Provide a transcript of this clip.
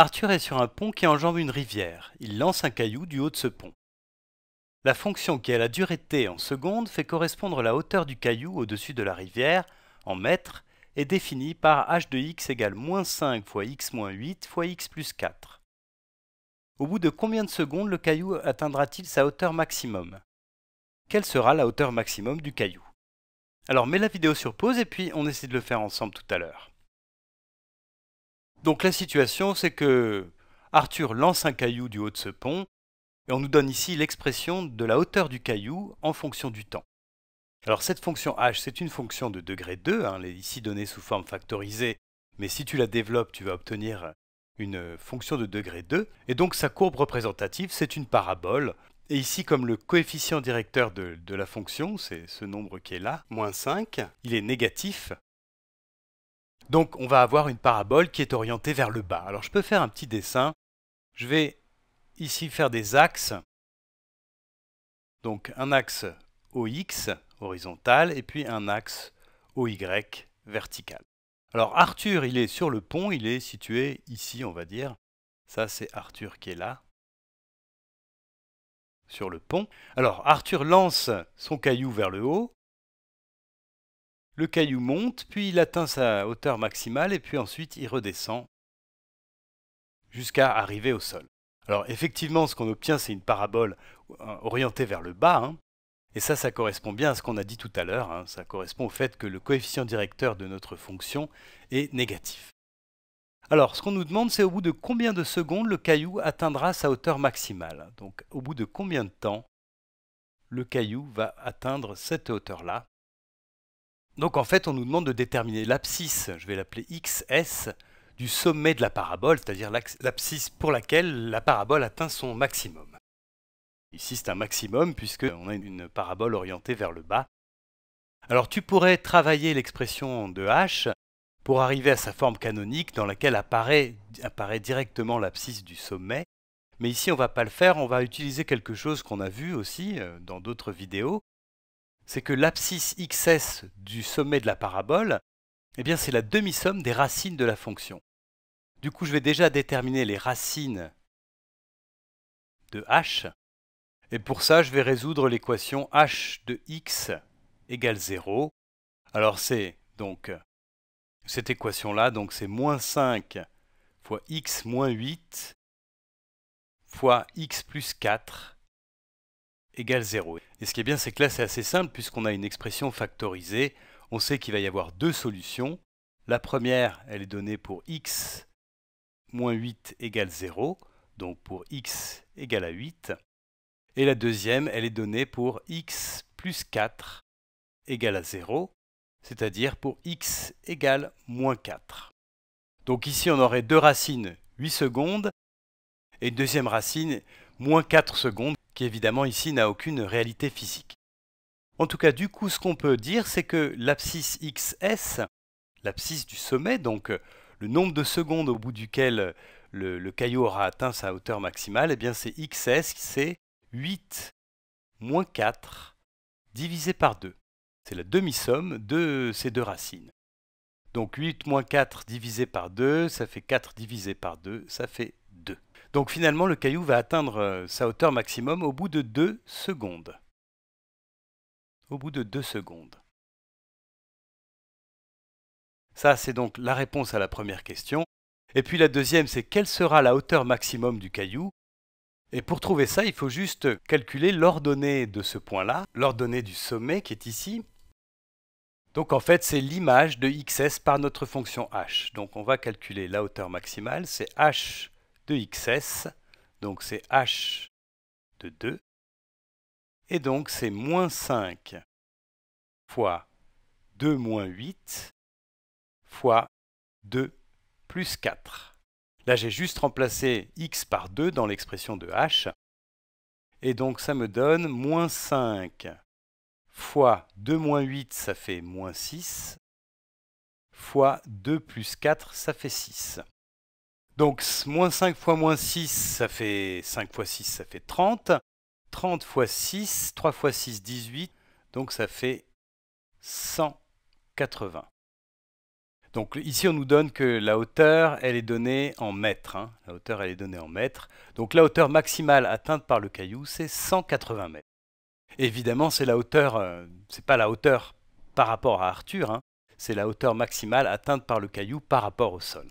Arthur est sur un pont qui enjambe une rivière. Il lance un caillou du haut de ce pont. La fonction qui a la durée t en secondes fait correspondre la hauteur du caillou au-dessus de la rivière, en mètres, et définie par h de x égale moins 5 fois x moins 8 fois x plus 4. Au bout de combien de secondes le caillou atteindra-t-il sa hauteur maximum Quelle sera la hauteur maximum du caillou Alors mets la vidéo sur pause et puis on essaie de le faire ensemble tout à l'heure. Donc la situation, c'est que Arthur lance un caillou du haut de ce pont, et on nous donne ici l'expression de la hauteur du caillou en fonction du temps. Alors cette fonction h, c'est une fonction de degré 2, hein, elle est ici donnée sous forme factorisée, mais si tu la développes, tu vas obtenir une fonction de degré 2, et donc sa courbe représentative, c'est une parabole, et ici, comme le coefficient directeur de, de la fonction, c'est ce nombre qui est là, moins 5, il est négatif, donc on va avoir une parabole qui est orientée vers le bas. Alors je peux faire un petit dessin. Je vais ici faire des axes. Donc un axe OX horizontal et puis un axe OY vertical. Alors Arthur, il est sur le pont, il est situé ici, on va dire. Ça, c'est Arthur qui est là, sur le pont. Alors Arthur lance son caillou vers le haut, le caillou monte, puis il atteint sa hauteur maximale, et puis ensuite il redescend jusqu'à arriver au sol. Alors effectivement, ce qu'on obtient, c'est une parabole euh, orientée vers le bas, hein. et ça, ça correspond bien à ce qu'on a dit tout à l'heure, hein. ça correspond au fait que le coefficient directeur de notre fonction est négatif. Alors, ce qu'on nous demande, c'est au bout de combien de secondes le caillou atteindra sa hauteur maximale. Donc, au bout de combien de temps le caillou va atteindre cette hauteur-là donc en fait, on nous demande de déterminer l'abscisse, je vais l'appeler XS, du sommet de la parabole, c'est-à-dire l'abscisse pour laquelle la parabole atteint son maximum. Ici, c'est un maximum puisque a une parabole orientée vers le bas. Alors tu pourrais travailler l'expression de h pour arriver à sa forme canonique dans laquelle apparaît, apparaît directement l'abscisse du sommet. Mais ici, on ne va pas le faire, on va utiliser quelque chose qu'on a vu aussi euh, dans d'autres vidéos, c'est que l'abscisse XS du sommet de la parabole, eh bien c'est la demi-somme des racines de la fonction. Du coup, je vais déjà déterminer les racines de h, et pour ça, je vais résoudre l'équation h de x égale 0. Alors c'est donc cette équation-là, donc c'est moins 5 fois x moins 8 fois x plus 4 et ce qui est bien, c'est que là, c'est assez simple, puisqu'on a une expression factorisée. On sait qu'il va y avoir deux solutions. La première, elle est donnée pour x moins 8 égale 0, donc pour x égale à 8. Et la deuxième, elle est donnée pour x plus 4 égale à 0, c'est-à-dire pour x égale moins 4. Donc ici, on aurait deux racines 8 secondes et une deuxième racine moins 4 secondes qui évidemment ici n'a aucune réalité physique. En tout cas, du coup, ce qu'on peut dire, c'est que l'abscisse XS, l'abscisse du sommet, donc euh, le nombre de secondes au bout duquel euh, le, caillou aura atteint sa hauteur maximale, eh bien c'est XS, c'est 8 moins 4 divisé par 2. C'est la demi-somme de ces deux racines. Donc 8 moins 4 divisé par 2, ça fait 4 divisé par 2, ça fait donc finalement, le caillou va atteindre euh, sa hauteur maximum au bout de 2 secondes. Au bout de 2 secondes. Ça, c'est donc la réponse à la première question. Et puis la deuxième, c'est quelle sera la hauteur maximum du caillou Et pour trouver ça, il faut juste calculer l'ordonnée de ce point-là, l'ordonnée du sommet qui est ici. Donc en fait, c'est l'image de xs par notre fonction h. Donc on va calculer la hauteur maximale, c'est h de xs, donc c'est h de 2, et donc c'est moins 5 fois 2 moins 8 fois 2 plus 4. Là, j'ai juste remplacé x par 2 dans l'expression de h, et donc ça me donne moins 5 fois 2 moins 8, ça fait moins 6, fois 2 plus 4, ça fait 6. Donc moins 5 fois moins 6, ça fait 5 fois 6, ça fait 30. 30 fois 6, 3 fois 6, 18. Donc ça fait 180. Donc ici, on nous donne que la hauteur, elle est donnée en mètres. Hein. La hauteur, elle est donnée en mètres. Donc la hauteur maximale atteinte par le caillou, c'est 180 mètres. Évidemment, c'est la hauteur, euh, c'est pas la hauteur par rapport à Arthur, hein. c'est la hauteur maximale atteinte par le caillou par rapport au sol.